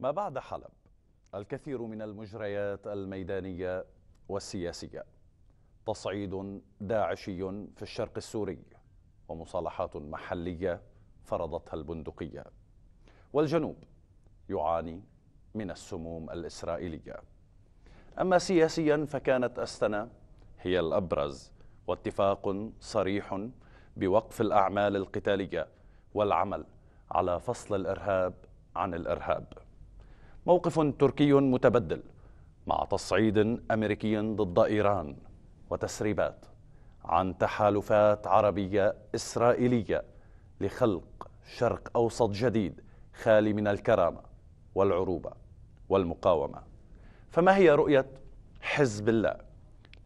ما بعد حلب الكثير من المجريات الميدانية والسياسية تصعيد داعشي في الشرق السوري ومصالحات محلية فرضتها البندقية والجنوب يعاني من السموم الإسرائيلية أما سياسيا فكانت أستنا هي الأبرز واتفاق صريح بوقف الأعمال القتالية والعمل على فصل الإرهاب عن الإرهاب موقف تركي متبدل مع تصعيد أمريكي ضد إيران وتسريبات عن تحالفات عربية إسرائيلية لخلق شرق أوسط جديد خالي من الكرامة والعروبة والمقاومة فما هي رؤية حزب الله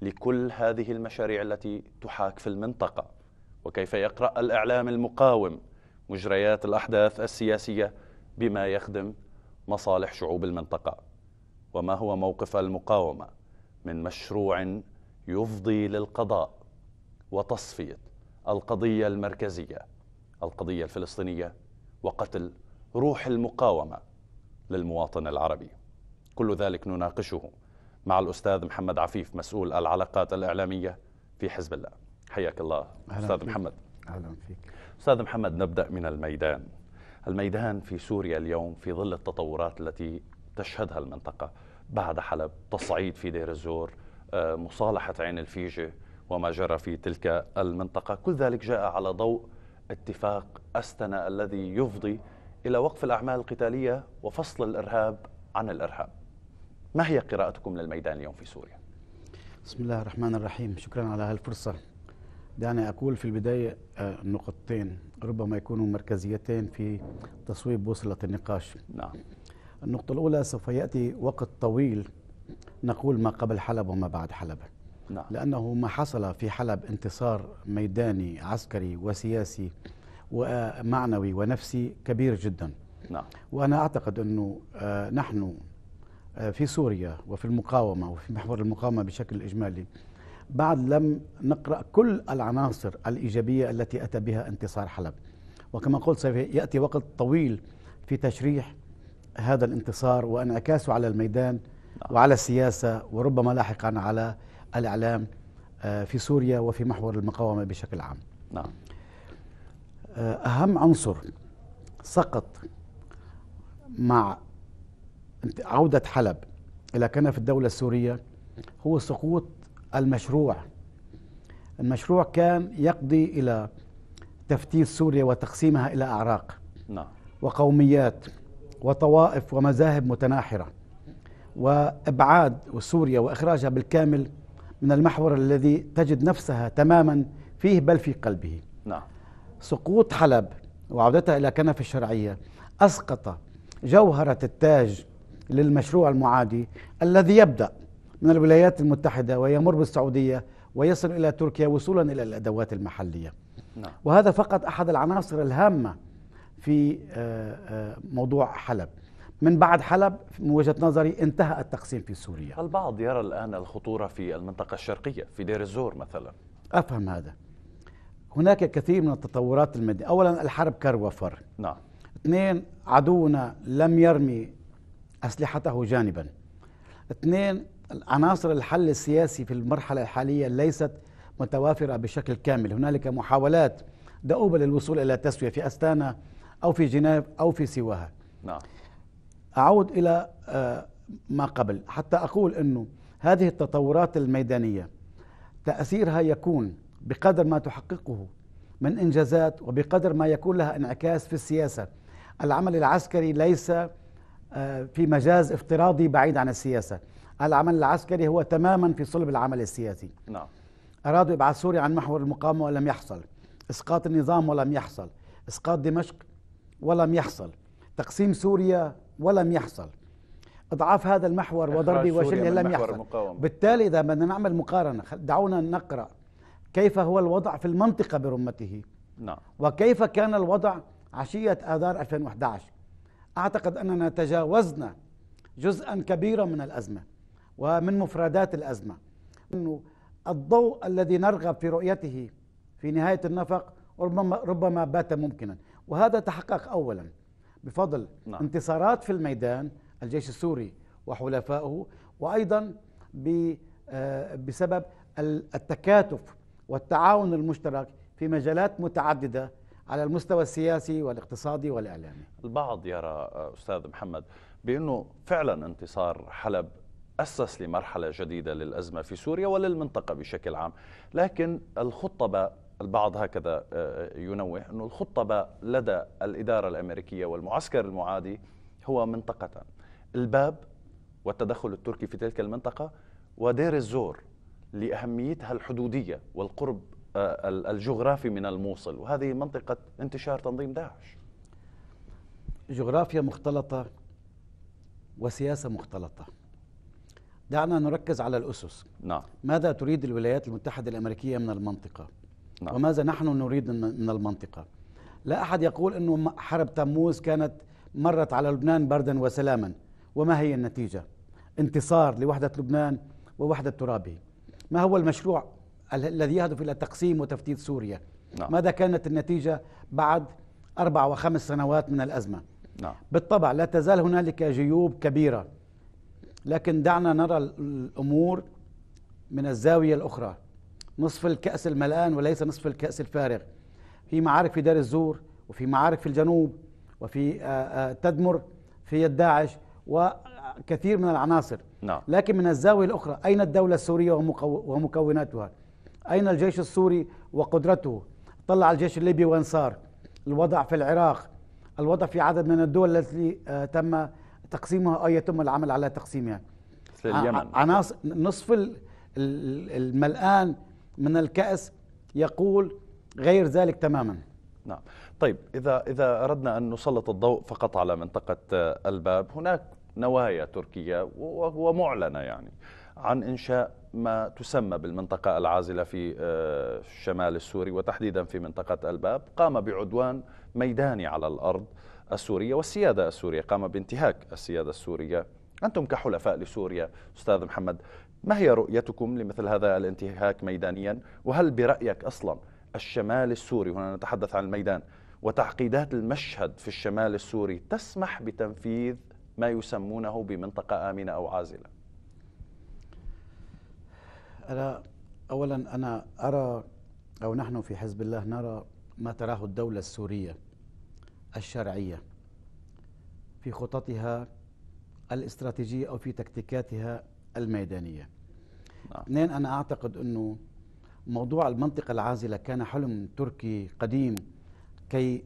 لكل هذه المشاريع التي تحاك في المنطقة وكيف يقرأ الإعلام المقاوم مجريات الأحداث السياسية بما يخدم مصالح شعوب المنطقة وما هو موقف المقاومة من مشروع يفضي للقضاء وتصفية القضية المركزية القضية الفلسطينية وقتل روح المقاومة للمواطن العربي كل ذلك نناقشه مع الأستاذ محمد عفيف مسؤول العلاقات الإعلامية في حزب الله حياك الله أستاذ محمد أهلا فيك أستاذ محمد نبدأ من الميدان الميدان في سوريا اليوم في ظل التطورات التي تشهدها المنطقة بعد حلب تصعيد في دير الزور آه، مصالحة عين الفيجة وما جرى في تلك المنطقة كل ذلك جاء على ضوء اتفاق أستنا الذي يفضي إلى وقف الأعمال القتالية وفصل الإرهاب عن الإرهاب ما هي قراءتكم للميدان اليوم في سوريا؟ بسم الله الرحمن الرحيم شكرا على هالفرصة دعني أقول في البداية آه، نقطتين ربما يكونوا مركزيتين في تصويب بوصلة النقاش نعم النقطة الأولى سوف يأتي وقت طويل نقول ما قبل حلب وما بعد حلب نعم. لأنه ما حصل في حلب انتصار ميداني عسكري وسياسي ومعنوي آه، ونفسي كبير جدا نعم. وأنا أعتقد أنه آه، نحن في سوريا وفي المقاومة وفي محور المقاومة بشكل إجمالي بعد لم نقرأ كل العناصر الإيجابية التي أتى بها انتصار حلب وكما قلت سوف ياتي وقت طويل في تشريح هذا الانتصار وانعكاسه على الميدان وعلى السياسة وربما لاحقا على الإعلام آه، في سوريا وفي محور المقاومة بشكل عام نعم آه، أهم عنصر سقط مع عودة حلب إلى كنف الدولة السورية هو سقوط المشروع المشروع كان يقضي إلى تفتيت سوريا وتقسيمها إلى أعراق نعم. وقوميات وطوائف ومذاهب متناحرة وإبعاد سوريا وإخراجها بالكامل من المحور الذي تجد نفسها تماما فيه بل في قلبه نعم. سقوط حلب وعودتها إلى كنف الشرعية أسقط جوهرة التاج للمشروع المعادي الذي يبدأ من الولايات المتحدة ويمر بالسعودية ويصل إلى تركيا وصولا إلى الأدوات المحلية نعم. وهذا فقط أحد العناصر الهامة في آه، آه، موضوع حلب من بعد حلب من وجهة نظري انتهى التقسيم في سوريا البعض يرى الآن الخطورة في المنطقة الشرقية في دير الزور مثلا أفهم هذا هناك كثير من التطورات المادية أولا الحرب كر وفر نعم اثنين عدونا لم يرمي أسلحته جانبا اثنين عناصر الحل السياسي في المرحلة الحالية ليست متوافرة بشكل كامل هنالك محاولات دؤوبة للوصول إلى تسوية في أستانا أو في جنيف أو في سواها نعم. أعود إلى آه، ما قبل حتى أقول أنه هذه التطورات الميدانية تأثيرها يكون بقدر ما تحققه من إنجازات وبقدر ما يكون لها انعكاس في السياسة العمل العسكري ليس آه، في مجاز افتراضي بعيد عن السياسة العمل العسكري هو تماما في صلب العمل السياسي نعم أرادوا إبعاد سوريا عن محور المقاومة ولم يحصل إسقاط النظام ولم يحصل إسقاط دمشق ولم يحصل تقسيم سوريا ولم يحصل اضعاف هذا المحور وضربه وشله لم يحصل المقاومة. بالتالي اذا بدنا نعمل مقارنه دعونا نقرا كيف هو الوضع في المنطقه برمته نعم وكيف كان الوضع عشيه اذار 2011 اعتقد اننا تجاوزنا جزءا كبيرا من الازمه ومن مفردات الأزمة أنه الضوء الذي نرغب في رؤيته في نهاية النفق ربما, ربما بات ممكنا وهذا تحقق أولا بفضل نعم. انتصارات في الميدان الجيش السوري وحلفائه وأيضا آه، بسبب التكاتف والتعاون المشترك في مجالات متعددة على المستوى السياسي والاقتصادي والإعلامي البعض يرى آه، أستاذ محمد بأنه فعلا انتصار حلب أسس لمرحلة جديدة للأزمة في سوريا وللمنطقة بشكل عام لكن الخطبة البعض هكذا آه، آه، ينوه أن الخطبة لدى الإدارة الأمريكية والمعسكر المعادي هو منطقة الباب والتدخل التركي في تلك المنطقة ودير الزور لأهميتها الحدودية والقرب آه، الجغرافي من الموصل وهذه منطقة انتشار تنظيم داعش جغرافيا مختلطة وسياسة مختلطة دعنا نركز على الأسس نعم. ماذا تريد الولايات المتحدة الأمريكية من المنطقة نعم. وماذا نحن نريد من المنطقة لا أحد يقول أنه حرب تموز كانت مرت على لبنان بردا وسلاما وما هي النتيجة انتصار لوحدة لبنان ووحدة ترابه ما هو المشروع الذي يهدف إلى تقسيم وتفتيت سوريا نعم. ماذا كانت النتيجة بعد أربع وخمس سنوات من الأزمة نعم. بالطبع لا تزال هنالك جيوب كبيرة لكن دعنا نرى الأمور من الزاوية الأخرى نصف الكأس الملآن وليس نصف الكأس الفارغ في معارك في دار الزور وفي معارك في الجنوب وفي آه، آه، تدمر في الداعش داعش وكثير من العناصر نعم. لكن من الزاوية الأخرى أين الدولة السورية ومكوناتها أين الجيش السوري وقدرته طلع الجيش الليبي وانصار الوضع في العراق الوضع في عدد من الدول التي آه، تم تقسيمها اه يتم العمل على تقسيمها يعني. لليمن عناصر نصف الملآن من الكأس يقول غير ذلك تماما نعم طيب إذا إذا أردنا أن نسلط الضوء فقط على منطقة آه، الباب هناك نوايا تركية وهو معلنة يعني عن إنشاء ما تسمى بالمنطقة العازلة في آه، الشمال السوري وتحديدا في منطقة الباب قام بعدوان ميداني على الأرض السورية والسيادة السورية قام بانتهاك السيادة السورية أنتم كحلفاء لسوريا أستاذ محمد ما هي رؤيتكم لمثل هذا الانتهاك ميدانيا وهل برأيك أصلا الشمال السوري هنا نتحدث عن الميدان وتعقيدات المشهد في الشمال السوري تسمح بتنفيذ ما يسمونه بمنطقة آمنة أو عازلة أنا أولا أنا أرى أو نحن في حزب الله نرى ما تراه الدولة السورية الشرعية في خططها الاستراتيجية أو في تكتيكاتها الميدانية نعم. اثنين أنا أعتقد أنه موضوع المنطقة العازلة كان حلم تركي قديم كي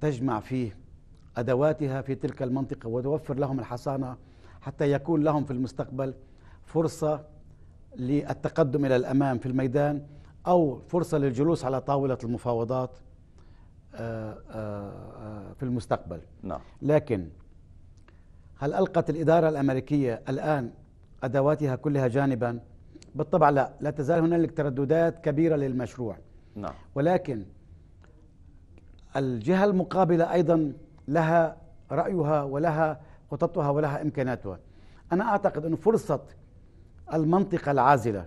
تجمع فيه أدواتها في تلك المنطقة وتوفر لهم الحصانة حتى يكون لهم في المستقبل فرصة للتقدم إلى الأمام في الميدان أو فرصة للجلوس على طاولة المفاوضات آه، آه، آه، في المستقبل نعم. لكن هل ألقت الإدارة الأمريكية الآن أدواتها كلها جانبا بالطبع لا لا تزال هنالك ترددات كبيرة للمشروع نعم. ولكن الجهة المقابلة أيضا لها رأيها ولها خططها ولها إمكاناتها أنا أعتقد أن فرصة المنطقة العازلة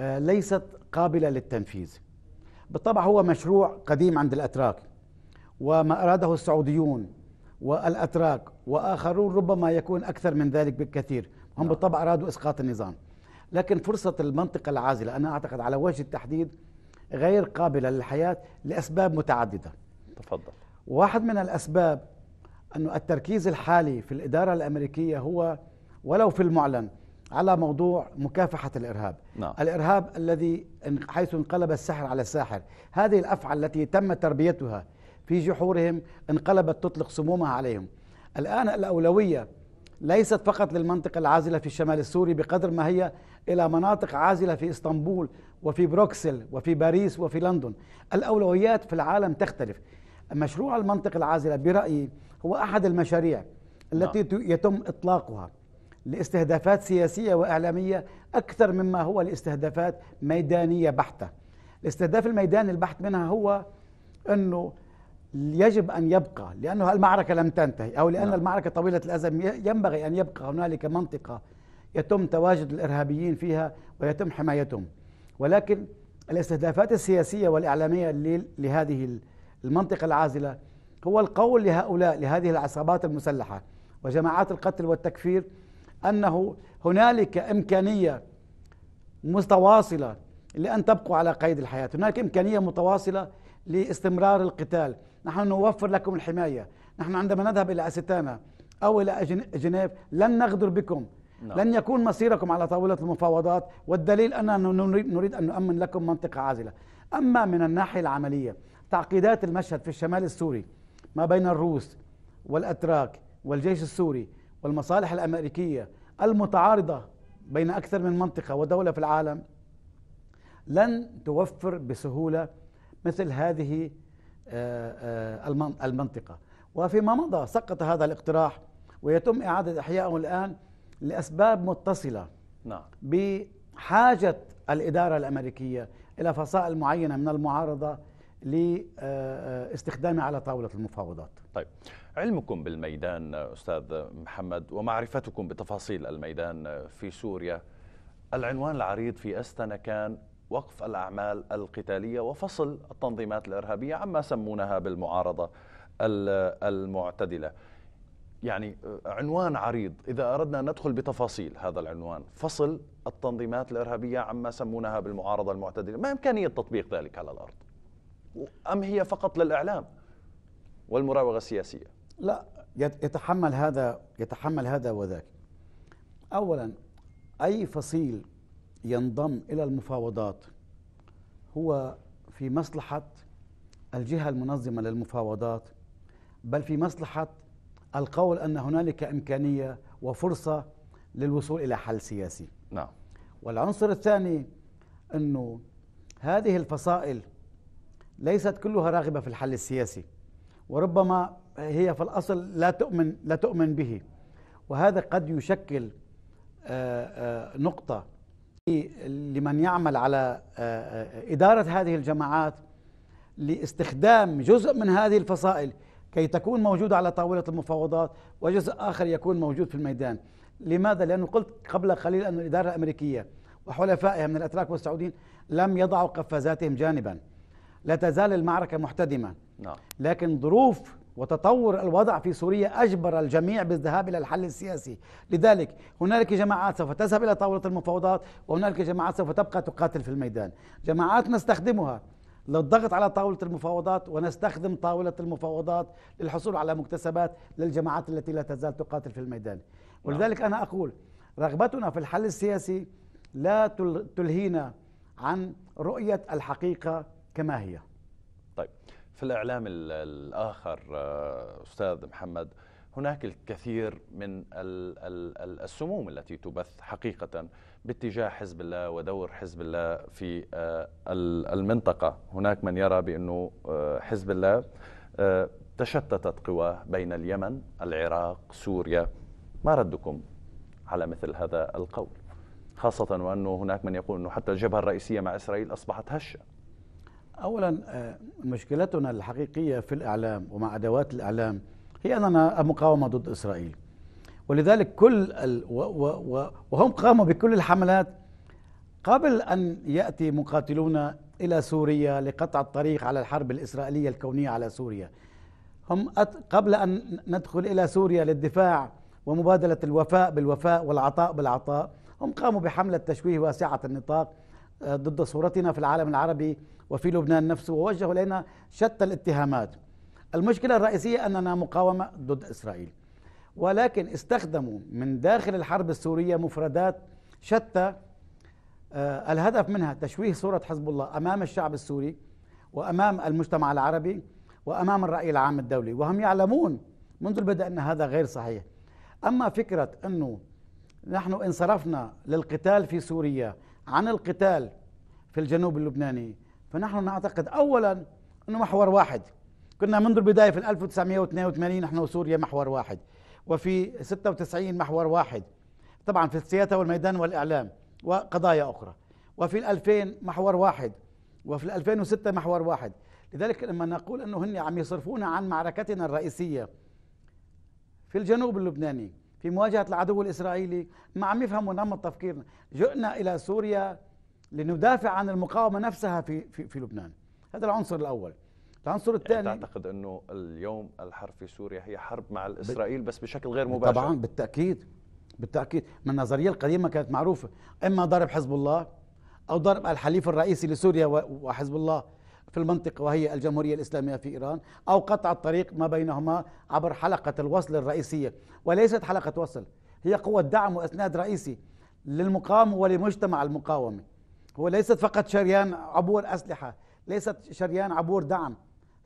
ليست قابلة للتنفيذ بالطبع هو مشروع قديم عند الأتراك وما أراده السعوديون والأتراك وآخرون ربما يكون أكثر من ذلك بكثير هم نعم. بالطبع أرادوا إسقاط النظام لكن فرصة المنطقة العازلة أنا أعتقد على وجه التحديد غير قابلة للحياة لأسباب متعددة تفضل واحد من الأسباب أن التركيز الحالي في الإدارة الأمريكية هو ولو في المعلن على موضوع مكافحة الإرهاب نعم. الإرهاب الذي حيث انقلب السحر على الساحر هذه الأفعى التي تم تربيتها في جحورهم انقلبت تطلق سمومها عليهم الآن الأولوية ليست فقط للمنطقة العازلة في الشمال السوري بقدر ما هي إلى مناطق عازلة في إسطنبول وفي بروكسل وفي باريس وفي لندن الأولويات في العالم تختلف مشروع المنطقة العازلة برأيي هو أحد المشاريع التي نعم. يتم إطلاقها لاستهدافات سياسية وإعلامية أكثر مما هو لاستهدافات ميدانية بحتة الاستهداف الميداني البحت منها هو أنه يجب أن يبقى لأنه المعركة لم تنتهي أو لأن نعم. المعركة طويلة الأزم ينبغي أن يبقى هنالك منطقة يتم تواجد الإرهابيين فيها ويتم حمايتهم ولكن الاستهدافات السياسية والإعلامية لهذه المنطقة العازلة هو القول لهؤلاء لهذه العصابات المسلحة وجماعات القتل والتكفير أنه هنالك إمكانية متواصلة لأن تبقوا على قيد الحياة هناك إمكانية متواصلة لاستمرار القتال نحن نوفر لكم الحماية نحن عندما نذهب إلى أستانا أو إلى جنيف لن نغدر بكم نعم. لن يكون مصيركم على طاولة المفاوضات والدليل أننا نريد أن نؤمن لكم منطقة عازلة أما من الناحية العملية تعقيدات المشهد في الشمال السوري ما بين الروس والأتراك والجيش السوري والمصالح الامريكيه المتعارضه بين اكثر من منطقه ودوله في العالم لن توفر بسهوله مثل هذه آه، آه، المنطقه وفيما مضى سقط هذا الاقتراح ويتم اعاده احيائه الان لاسباب متصله نعم بحاجه الاداره الامريكيه الى فصائل معينه من المعارضه لاستخدامه على طاولة المفاوضات طيب علمكم بالميدان أستاذ محمد ومعرفتكم بتفاصيل الميدان في سوريا العنوان العريض في أستنا كان وقف الأعمال القتالية وفصل التنظيمات الإرهابية عما سمونها بالمعارضة المعتدلة يعني عنوان عريض إذا أردنا أن ندخل بتفاصيل هذا العنوان فصل التنظيمات الإرهابية عما سمونها بالمعارضة المعتدلة ما إمكانية تطبيق ذلك على الأرض أم هي فقط للإعلام والمراوغة السياسية لا يتحمل هذا يتحمل هذا وذاك أولا أي فصيل ينضم إلى المفاوضات هو في مصلحة الجهة المنظمة للمفاوضات بل في مصلحة القول أن هنالك إمكانية وفرصة للوصول إلى حل سياسي نعم والعنصر الثاني أنه هذه الفصائل ليست كلها راغبة في الحل السياسي وربما هي في الأصل لا تؤمن لا تؤمن به وهذا قد يشكل آه، آه، نقطة لمن يعمل على آه، إدارة هذه الجماعات لاستخدام جزء من هذه الفصائل كي تكون موجودة على طاولة المفاوضات وجزء آخر يكون موجود في الميدان لماذا؟ لأنه قلت قبل قليل أن الإدارة الأمريكية وحلفائها من الأتراك والسعوديين لم يضعوا قفازاتهم جانباً لا تزال المعركة محتدمة نعم. لكن ظروف وتطور الوضع في سوريا أجبر الجميع بالذهاب إلى الحل السياسي لذلك هنالك جماعات سوف تذهب إلى طاولة المفاوضات وهنالك جماعات سوف تبقى تقاتل في الميدان جماعات نستخدمها للضغط على طاولة المفاوضات ونستخدم طاولة المفاوضات للحصول على مكتسبات للجماعات التي لا تزال تقاتل في الميدان نعم. ولذلك أنا أقول رغبتنا في الحل السياسي لا تلهينا عن رؤية الحقيقة كما هي طيب في الإعلام الآخر آه، أستاذ محمد هناك الكثير من السموم التي تبث حقيقة باتجاه حزب الله ودور حزب الله في آه، المنطقة هناك من يرى بأنه آه، حزب الله تشتتت قواه بين اليمن العراق سوريا ما ردكم على مثل هذا القول خاصة وأنه هناك من يقول أنه حتى الجبهة الرئيسية مع إسرائيل أصبحت هشة أولا آه، مشكلتنا الحقيقية في الإعلام ومع أدوات الإعلام هي أننا مقاومة ضد إسرائيل ولذلك كل ال و و و وهم قاموا بكل الحملات قبل أن يأتي مقاتلون إلى سوريا لقطع الطريق على الحرب الإسرائيلية الكونية على سوريا هم قبل أن ندخل إلى سوريا للدفاع ومبادلة الوفاء بالوفاء والعطاء بالعطاء هم قاموا بحملة تشويه واسعة النطاق ضد صورتنا في العالم العربي وفي لبنان نفسه ووجهوا إلينا شتى الاتهامات المشكلة الرئيسية أننا مقاومة ضد إسرائيل ولكن استخدموا من داخل الحرب السورية مفردات شتى آه، الهدف منها تشويه صورة حزب الله أمام الشعب السوري وأمام المجتمع العربي وأمام الرأي العام الدولي وهم يعلمون منذ البدء أن هذا غير صحيح أما فكرة أنه نحن انصرفنا للقتال في سوريا عن القتال في الجنوب اللبناني فنحن نعتقد أولا أنه محور واحد كنا منذ البداية في 1982 نحن وسوريا محور واحد وفي 96 محور واحد طبعا في السياسة والميدان والإعلام وقضايا أخرى وفي 2000 محور واحد وفي 2006 محور واحد لذلك لما نقول أنه هن عم يصرفونا عن معركتنا الرئيسية في الجنوب اللبناني في مواجهة العدو الإسرائيلي ما عم يفهموا نمط تفكيرنا جئنا إلى سوريا لندافع عن المقاومة نفسها في, في, في لبنان هذا العنصر الأول العنصر يعني الثاني يعني تعتقد أنه اليوم الحرب في سوريا هي حرب مع الإسرائيل بس بشكل غير مباشر طبعا بالتأكيد بالتأكيد من النظرية القديمة كانت معروفة إما ضرب حزب الله أو ضرب الحليف الرئيسي لسوريا وحزب الله في المنطقة وهي الجمهورية الإسلامية في إيران أو قطع الطريق ما بينهما عبر حلقة الوصل الرئيسية وليست حلقة وصل هي قوة دعم وإسناد رئيسي للمقاومة ولمجتمع المقاومة هو ليست فقط شريان عبور أسلحة ليست شريان عبور دعم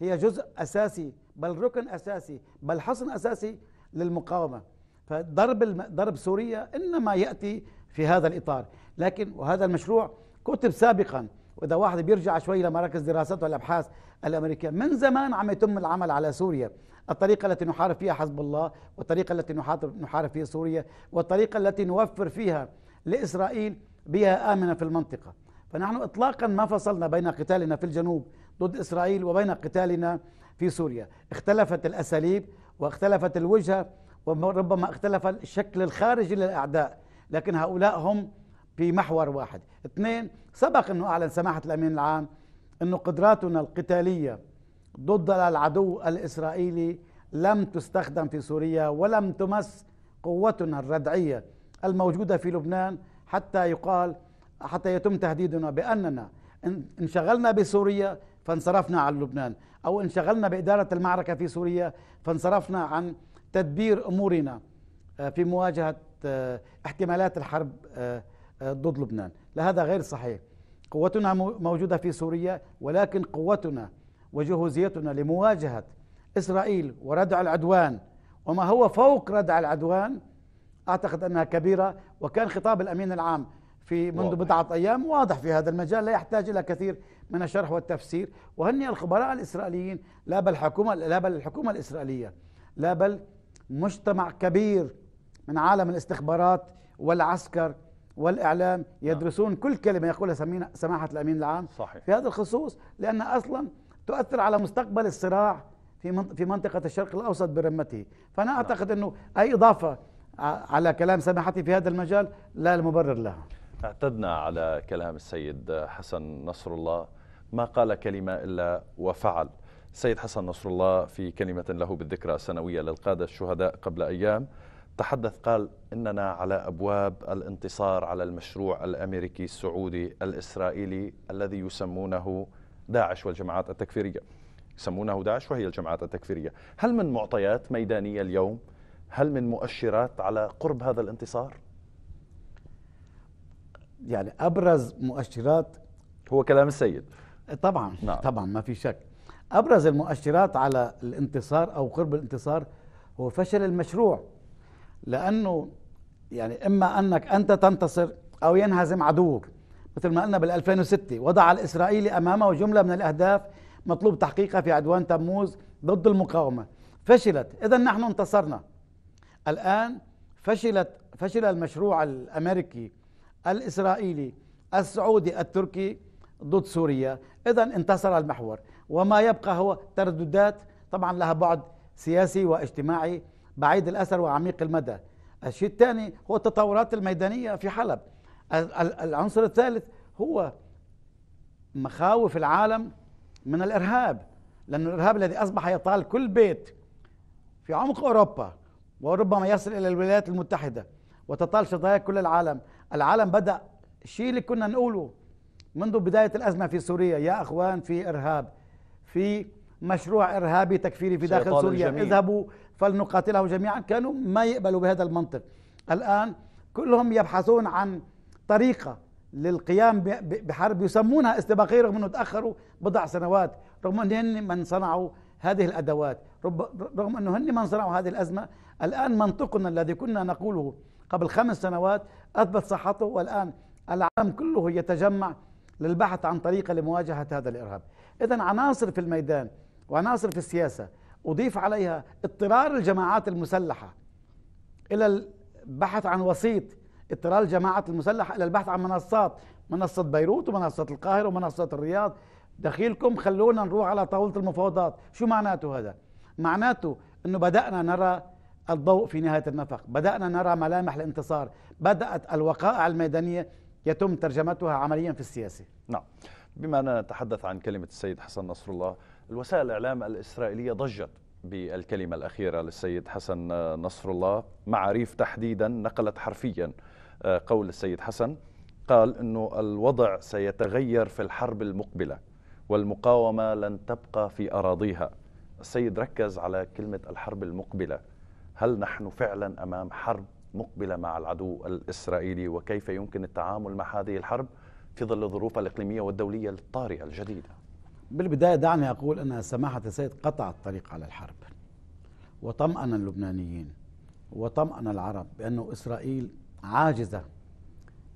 هي جزء أساسي بل ركن أساسي بل حصن أساسي للمقاومة فضرب ضرب سوريا إنما يأتي في هذا الإطار لكن وهذا المشروع كتب سابقا واذا واحد بيرجع شوي لمراكز دراسات والابحاث الامريكيه من زمان عم يتم العمل على سوريا الطريقه التي نحارب فيها حزب الله والطريقه التي نحارب فيها سوريا والطريقه التي نوفر فيها لاسرائيل بها امنه في المنطقه فنحن اطلاقا ما فصلنا بين قتالنا في الجنوب ضد اسرائيل وبين قتالنا في سوريا اختلفت الاساليب واختلفت الوجهه وربما اختلف الشكل الخارجي للاعداء لكن هؤلاء هم في محور واحد اثنين سبق أنه أعلن سماحة الأمين العام أنه قدراتنا القتالية ضد العدو الإسرائيلي لم تستخدم في سوريا ولم تمس قوتنا الردعية الموجودة في لبنان حتى يقال حتى يتم تهديدنا بأننا انشغلنا بسوريا فانصرفنا عن لبنان أو انشغلنا بإدارة المعركة في سوريا فانصرفنا عن تدبير أمورنا آه، في مواجهة آه، احتمالات الحرب آه، آه، ضد لبنان لا هذا غير صحيح قوتنا موجودة في سوريا ولكن قوتنا وجهوزيتنا لمواجهة إسرائيل وردع العدوان وما هو فوق ردع العدوان أعتقد أنها كبيرة وكان خطاب الأمين العام في منذ واضح. بضعة أيام واضح في هذا المجال لا يحتاج إلى كثير من الشرح والتفسير وهني الخبراء الإسرائيليين لا بل الحكومة لا بل الحكومة الإسرائيلية لا بل مجتمع كبير من عالم الاستخبارات والعسكر والإعلام نعم. يدرسون كل كلمة يقولها سماحة الأمين العام صحيح. في هذا الخصوص لأن أصلا تؤثر على مستقبل الصراع في في منطقة الشرق الأوسط برمته فأنا نعم. أعتقد أنه أي إضافة على كلام سماحتي في هذا المجال لا المبرر لها اعتدنا على كلام السيد حسن نصر الله ما قال كلمة إلا وفعل السيد حسن نصر الله في كلمة له بالذكرى السنوية للقادة الشهداء قبل أيام تحدث قال اننا على ابواب الانتصار على المشروع الامريكي السعودي الاسرائيلي الذي يسمونه داعش والجماعات التكفيريه. يسمونه داعش وهي الجماعات التكفيريه. هل من معطيات ميدانيه اليوم؟ هل من مؤشرات على قرب هذا الانتصار؟ يعني ابرز مؤشرات هو كلام السيد طبعا نعم. طبعا ما في شك ابرز المؤشرات على الانتصار او قرب الانتصار هو فشل المشروع لانه يعني اما انك انت تنتصر او ينهزم عدوك مثل ما قلنا بال 2006 وضع الاسرائيلي امامه جمله من الاهداف مطلوب تحقيقها في عدوان تموز ضد المقاومه فشلت اذا نحن انتصرنا الان فشلت فشل المشروع الامريكي الاسرائيلي السعودي التركي ضد سوريا اذا انتصر المحور وما يبقى هو ترددات طبعا لها بعد سياسي واجتماعي بعيد الأثر وعميق المدى الشيء الثاني هو التطورات الميدانية في حلب العنصر الثالث هو مخاوف العالم من الإرهاب لأن الإرهاب الذي أصبح يطال كل بيت في عمق أوروبا وربما يصل إلى الولايات المتحدة وتطال شظايا كل العالم العالم بدأ الشيء اللي كنا نقوله منذ بداية الأزمة في سوريا يا أخوان في إرهاب في مشروع إرهابي تكفيري في داخل سوريا الجميع. اذهبوا فلنقاتله جميعا كانوا ما يقبلوا بهذا المنطق الآن كلهم يبحثون عن طريقة للقيام بحرب يسمونها استباقية رغم أنه تأخروا بضع سنوات رغم انه هن من صنعوا هذه الأدوات رغم أنه هن من صنعوا هذه الأزمة الآن منطقنا الذي كنا نقوله قبل خمس سنوات أثبت صحته والآن العالم كله يتجمع للبحث عن طريقة لمواجهة هذا الإرهاب إذا عناصر في الميدان وعناصر في السياسة أضيف عليها اضطرار الجماعات المسلحة إلى البحث عن وسيط اضطرار الجماعات المسلحة إلى البحث عن منصات منصة بيروت ومنصة القاهرة ومنصة الرياض دخيلكم خلونا نروح على طاولة المفاوضات شو معناته هذا؟ معناته أنه بدأنا نرى الضوء في نهاية النفق بدأنا نرى ملامح الانتصار بدأت الوقائع الميدانية يتم ترجمتها عمليا في السياسة نعم بما أننا نتحدث عن كلمة السيد حسن نصر الله الوسائل الإعلام الإسرائيلية ضجت بالكلمة الأخيرة للسيد حسن آه، نصر الله مع ريف تحديدا نقلت حرفيا آه، قول السيد حسن قال أنه الوضع سيتغير في الحرب المقبلة والمقاومة لن تبقى في أراضيها السيد ركز على كلمة الحرب المقبلة هل نحن فعلا أمام حرب مقبلة مع العدو الإسرائيلي وكيف يمكن التعامل مع هذه الحرب في ظل الظروف الإقليمية والدولية الطارئة الجديدة بالبداية دعني أقول أن سماحة السيد قطع الطريق على الحرب وطمأن اللبنانيين وطمأن العرب بأنه إسرائيل عاجزة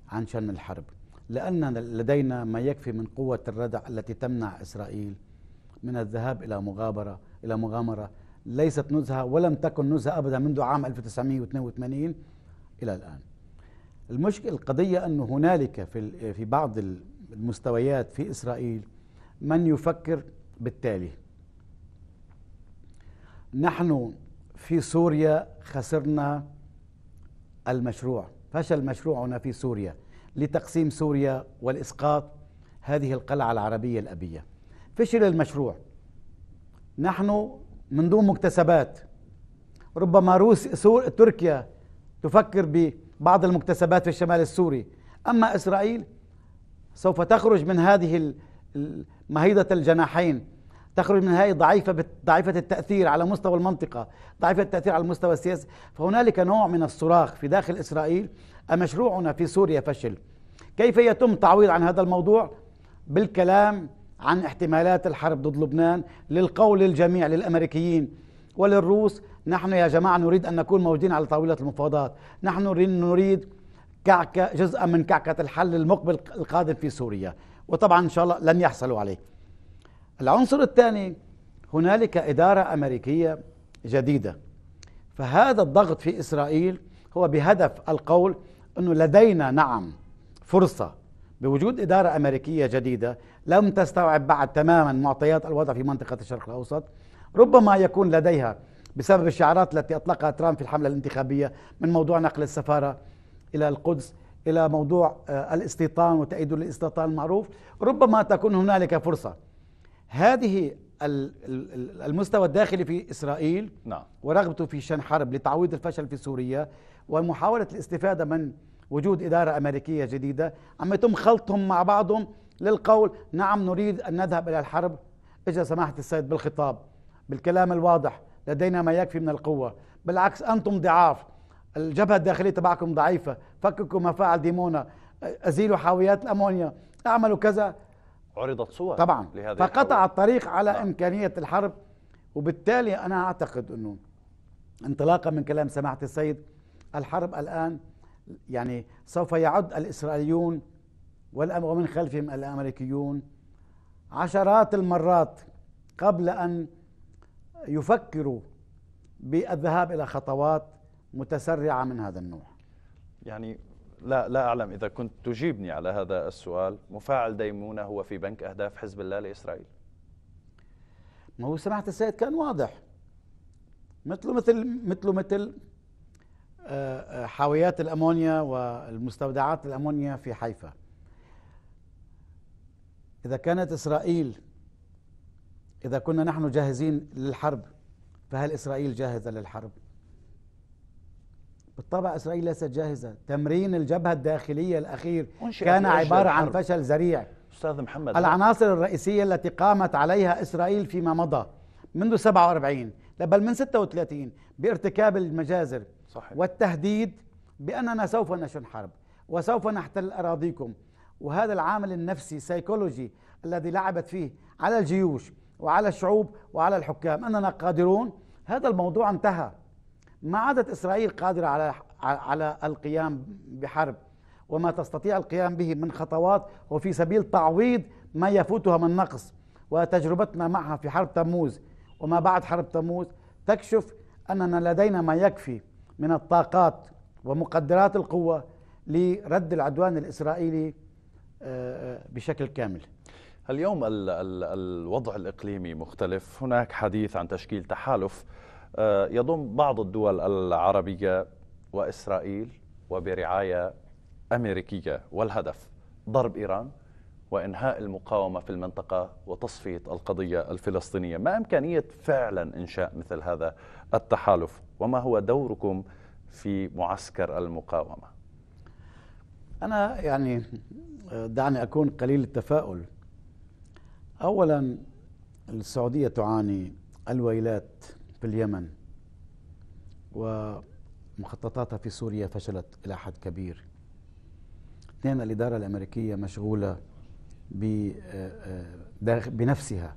عن شن الحرب لأن لدينا ما يكفي من قوة الردع التي تمنع إسرائيل من الذهاب إلى مغامرة إلى مغامرة ليست نزهة ولم تكن نزهة أبدا منذ عام 1982 إلى الآن المشكلة القضية أن هنالك في في بعض المستويات في إسرائيل من يفكر بالتالي نحن في سوريا خسرنا المشروع فشل مشروعنا في سوريا لتقسيم سوريا والإسقاط هذه القلعة العربية الأبية فشل المشروع نحن من دون مكتسبات ربما روس سور تركيا تفكر ببعض المكتسبات في الشمال السوري أما إسرائيل سوف تخرج من هذه مهيضة الجناحين تخرج من هذه ضعيفة ضعيفة التأثير على مستوى المنطقة ضعيفة التأثير على المستوى السياسي فهنالك نوع من الصراخ في داخل إسرائيل مشروعنا في سوريا فشل كيف يتم تعويض عن هذا الموضوع بالكلام عن احتمالات الحرب ضد لبنان للقول للجميع للأمريكيين وللروس نحن يا جماعة نريد أن نكون موجودين على طاولة المفاوضات نحن نريد كعكة جزءا من كعكة الحل المقبل القادم في سوريا وطبعا إن شاء الله لن يحصلوا عليه العنصر الثاني هنالك إدارة أمريكية جديدة فهذا الضغط في إسرائيل هو بهدف القول أنه لدينا نعم فرصة بوجود إدارة أمريكية جديدة لم تستوعب بعد تماما معطيات الوضع في منطقة الشرق الأوسط ربما يكون لديها بسبب الشعارات التي أطلقها ترامب في الحملة الانتخابية من موضوع نقل السفارة إلى القدس إلى موضوع آه، الاستيطان وتأييد الاستيطان المعروف ربما تكون هنالك فرصة هذه المستوى الداخلي في إسرائيل نعم. ورغبته في شن حرب لتعويض الفشل في سوريا ومحاولة الاستفادة من وجود إدارة أمريكية جديدة عم يتم خلطهم مع بعضهم للقول نعم نريد أن نذهب إلى الحرب اجى سماحة السيد بالخطاب بالكلام الواضح لدينا ما يكفي من القوة بالعكس أنتم ضعاف الجبهة الداخلية تبعكم ضعيفة فككوا ما فعل ديمونا أزيلوا حاويات الأمونيا اعملوا كذا عرضت صور طبعا لهذه فقطع الحوار. الطريق على نعم. إمكانية الحرب وبالتالي أنا أعتقد أنه انطلاقا من كلام سماحة السيد الحرب الآن يعني سوف يعد الإسرائيليون ومن خلفهم الأمريكيون عشرات المرات قبل أن يفكروا بالذهاب إلى خطوات متسرعه من هذا النوع يعني لا لا اعلم اذا كنت تجيبني على هذا السؤال مفاعل ديمونه هو في بنك اهداف حزب الله لاسرائيل ما هو سماحه السيد كان واضح مثله مثل مثله مثل آه، آه، حاويات الامونيا والمستودعات الامونيا في حيفا اذا كانت اسرائيل اذا كنا نحن جاهزين للحرب فهل اسرائيل جاهزه للحرب بالطبع اسرائيل ليست جاهزه تمرين الجبهه الداخليه الاخير كان عباره عن فشل ذريع استاذ محمد العناصر الرئيسيه التي قامت عليها اسرائيل فيما مضى منذ 47 بل من 36 بارتكاب المجازر صحيح. والتهديد باننا سوف نشن حرب وسوف نحتل اراضيكم وهذا العامل النفسي سيكولوجي الذي لعبت فيه على الجيوش وعلى الشعوب وعلى الحكام اننا قادرون هذا الموضوع انتهى ما عادت إسرائيل قادرة على على القيام بحرب وما تستطيع القيام به من خطوات وفي سبيل تعويض ما يفوتها من نقص وتجربتنا معها في حرب تموز وما بعد حرب تموز تكشف أننا لدينا ما يكفي من الطاقات ومقدرات القوة لرد العدوان الإسرائيلي آه، آه، بشكل كامل اليوم الوضع الإقليمي مختلف هناك حديث عن تشكيل تحالف آه، يضم بعض الدول العربية وإسرائيل وبرعاية أمريكية والهدف ضرب إيران وإنهاء المقاومة في المنطقة وتصفية القضية الفلسطينية ما إمكانية فعلا إنشاء مثل هذا التحالف وما هو دوركم في معسكر المقاومة أنا يعني آه، دعني أكون قليل التفاؤل أولا السعودية تعاني الويلات في اليمن ومخططاتها في سوريا فشلت إلى حد كبير اثنين الإدارة الأمريكية مشغولة آه، آه، بنفسها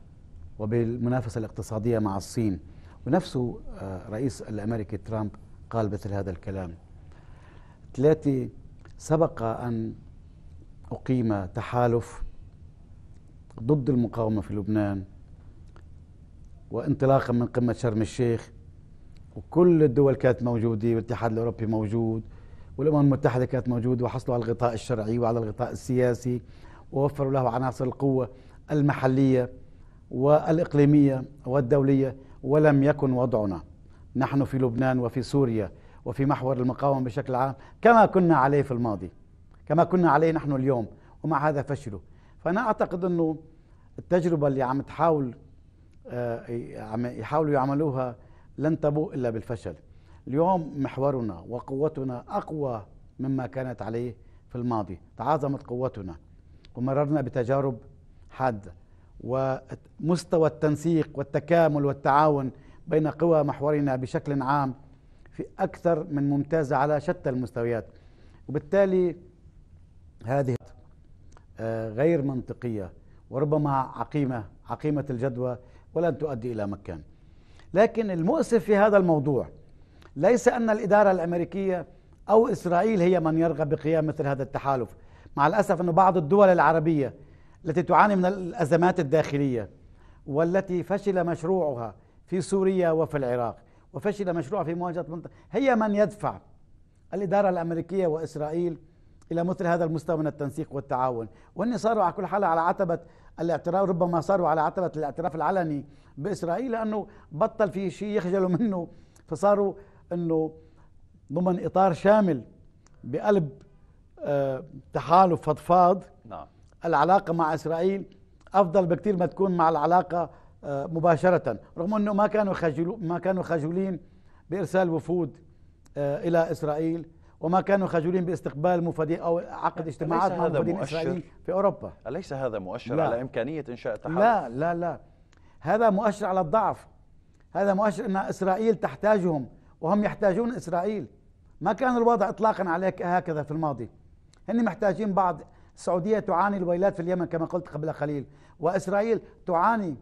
وبالمنافسة الاقتصادية مع الصين ونفسه آه، رئيس الأمريكي ترامب قال مثل هذا الكلام ثلاثة سبق أن أقيم تحالف ضد المقاومة في لبنان وانطلاقا من قمة شرم الشيخ وكل الدول كانت موجودة والاتحاد الأوروبي موجود والأمم المتحدة كانت موجودة وحصلوا على الغطاء الشرعي وعلى الغطاء السياسي ووفروا له عناصر القوة المحلية والإقليمية والدولية ولم يكن وضعنا نحن في لبنان وفي سوريا وفي محور المقاومة بشكل عام كما كنا عليه في الماضي كما كنا عليه نحن اليوم ومع هذا فشلوا فأنا أعتقد أنه التجربة اللي عم تحاول آه، يحاولوا يعملوها لن تبوء إلا بالفشل اليوم محورنا وقوتنا أقوى مما كانت عليه في الماضي تعاظمت قوتنا ومررنا بتجارب حاده ومستوى التنسيق والتكامل والتعاون بين قوى محورنا بشكل عام في أكثر من ممتازة على شتى المستويات وبالتالي هذه آه، غير منطقية وربما عقيمة عقيمة الجدوى ولن تؤدي إلى مكان لكن المؤسف في هذا الموضوع ليس أن الإدارة الأمريكية أو إسرائيل هي من يرغب بقيام مثل هذا التحالف مع الأسف أن بعض الدول العربية التي تعاني من الأزمات الداخلية والتي فشل مشروعها في سوريا وفي العراق وفشل مشروعها في مواجهة منطقة هي من يدفع الإدارة الأمريكية وإسرائيل إلى مثل هذا المستوى من التنسيق والتعاون صاروا على كل حال على عتبة الاعتراف ربما صاروا على عتبة الاعتراف العلني بإسرائيل لأنه بطل في شيء يخجلوا منه فصاروا أنه ضمن إطار شامل بقلب آه، تحالف فضفاض نعم. العلاقة مع إسرائيل أفضل بكثير ما تكون مع العلاقة آه، مباشرة رغم أنه ما كانوا خجلو ما كانوا خجولين بإرسال وفود آه، إلى إسرائيل وما كانوا خجولين باستقبال مفادين أو عقد يعني اجتماعات مع مفادين إسرائيليين في أوروبا أليس هذا مؤشر لا. على إمكانية إنشاء تحالف؟ لا لا لا هذا مؤشر على الضعف هذا مؤشر أن إسرائيل تحتاجهم وهم يحتاجون إسرائيل ما كان الوضع إطلاقا عليك هكذا في الماضي هن محتاجين بعض السعودية تعاني الويلات في اليمن كما قلت قبل قليل وإسرائيل تعاني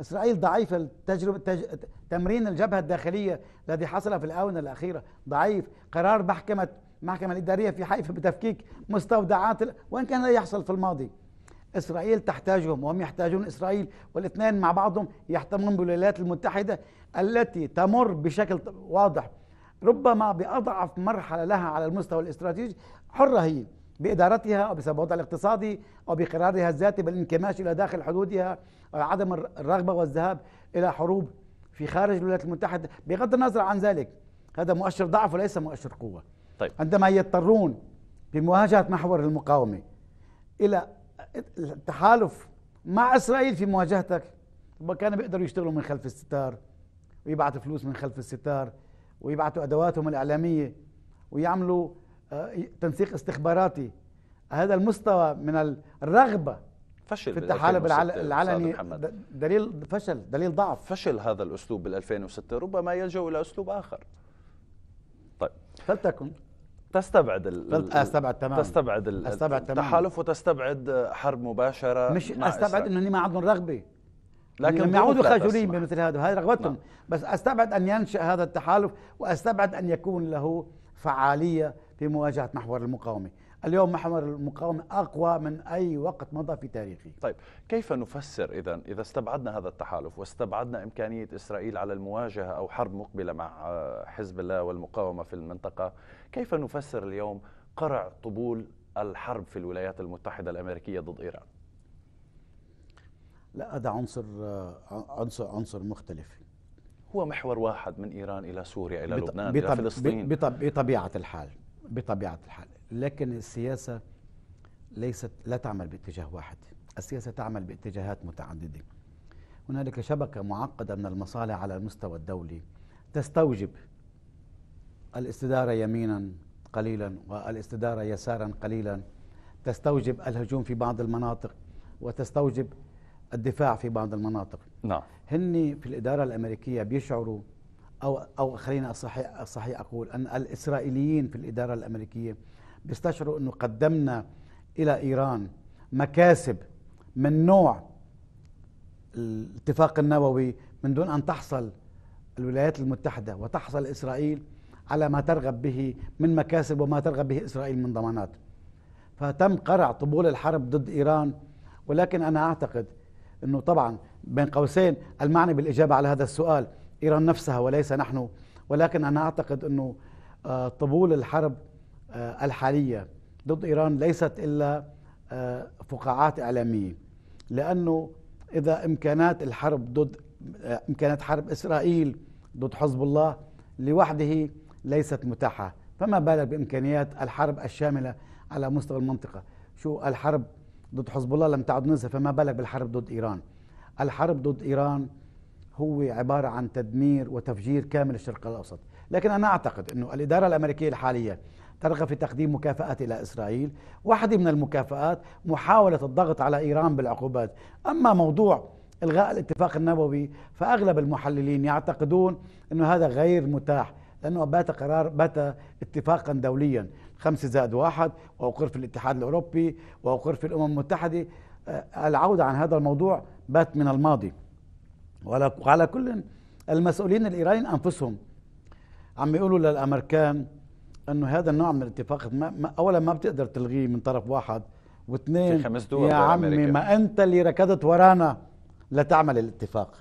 إسرائيل ضعيفة تجربة التج... تمرين الجبهة الداخلية الذي حصل في الآونة الأخيرة ضعيف قرار محكمة المحكمة الإدارية في حيفا بتفكيك مستودعات وإن كان لا يحصل في الماضي إسرائيل تحتاجهم وهم يحتاجون إسرائيل والاثنين مع بعضهم يحتمون بالولايات المتحدة التي تمر بشكل واضح ربما بأضعف مرحلة لها على المستوى الاستراتيجي حرة هي بإدارتها أو بسبب وضعها الاقتصادي أو بقرارها الذاتي بالانكماش إلى داخل حدودها أو عدم الرغبة والذهاب إلى حروب في خارج الولايات المتحدة بغض النظر عن ذلك هذا مؤشر ضعف وليس مؤشر قوة طيب. عندما يضطرون بمواجهة محور المقاومة إلى التحالف مع إسرائيل في مواجهتك كانوا بيقدروا يشتغلوا من خلف الستار ويبعثوا فلوس من خلف الستار ويبعثوا أدواتهم الإعلامية ويعملوا آه، تنسيق استخباراتي هذا المستوى من الرغبة فشل في التحالف العلني دليل فشل دليل ضعف فشل هذا الأسلوب بال 2006 ربما يلجأ إلى أسلوب آخر طيب فلتكن تستبعد ال استبعد تماما تستبعد ال استبعد تماما التحالف وتستبعد حرب مباشره مش مع استبعد انه ما عندهم رغبه لكن يعودوا خجولين بمثل هذا هذه رغبتهم نعم. بس استبعد ان ينشا هذا التحالف واستبعد ان يكون له فعاليه في مواجهة محور المقاومة اليوم محور المقاومة أقوى من أي وقت مضى في تاريخه طيب كيف نفسر إذا إذا استبعدنا هذا التحالف واستبعدنا إمكانية إسرائيل على المواجهة أو حرب مقبلة مع حزب الله والمقاومة في المنطقة كيف نفسر اليوم قرع طبول الحرب في الولايات المتحدة الأمريكية ضد إيران لا هذا عنصر عنصر عنصر مختلف هو محور واحد من ايران الى سوريا الى لبنان الى فلسطين بطبيعه الحال بطبيعة الحال لكن السياسة ليست لا تعمل باتجاه واحد السياسة تعمل باتجاهات متعددة هنالك شبكة معقدة من المصالح على المستوى الدولي تستوجب الاستدارة يمينا قليلا والاستدارة يسارا قليلا تستوجب الهجوم في بعض المناطق وتستوجب الدفاع في بعض المناطق نعم هن في الإدارة الأمريكية بيشعروا او او خلينا صحيح صحيح اقول ان الاسرائيليين في الاداره الامريكيه بيستشعروا انه قدمنا الى ايران مكاسب من نوع الاتفاق النووي من دون ان تحصل الولايات المتحده وتحصل اسرائيل على ما ترغب به من مكاسب وما ترغب به اسرائيل من ضمانات. فتم قرع طبول الحرب ضد ايران ولكن انا اعتقد انه طبعا بين قوسين المعني بالاجابه على هذا السؤال ايران نفسها وليس نحن ولكن انا اعتقد انه آه، طبول الحرب آه، الحاليه ضد ايران ليست الا آه، فقاعات اعلاميه لانه اذا امكانات الحرب ضد امكانات حرب اسرائيل ضد حزب الله لوحده ليست متاحه فما بالك بامكانيات الحرب الشامله على مستوى المنطقه شو الحرب ضد حزب الله لم تعد نزهه فما بالك بالحرب ضد ايران الحرب ضد ايران هو عبارة عن تدمير وتفجير كامل الشرق الأوسط لكن أنا أعتقد أنه الإدارة الأمريكية الحالية ترغب في تقديم مكافآت إلى إسرائيل واحدة من المكافآت محاولة الضغط على إيران بالعقوبات أما موضوع إلغاء الاتفاق النووي فأغلب المحللين يعتقدون أنه هذا غير متاح لأنه بات قرار بات اتفاقا دوليا خمسة زائد واحد وأقر في الاتحاد الأوروبي وأقر في الأمم المتحدة آه، العودة عن هذا الموضوع بات من الماضي وعلى كل المسؤولين الايرانيين انفسهم عم يقولوا للامريكان انه هذا النوع من الاتفاق ما ما اولا ما بتقدر تلغيه من طرف واحد واثنين خمس دول يا عمي أمريكا. ما انت اللي ركضت ورانا لتعمل الاتفاق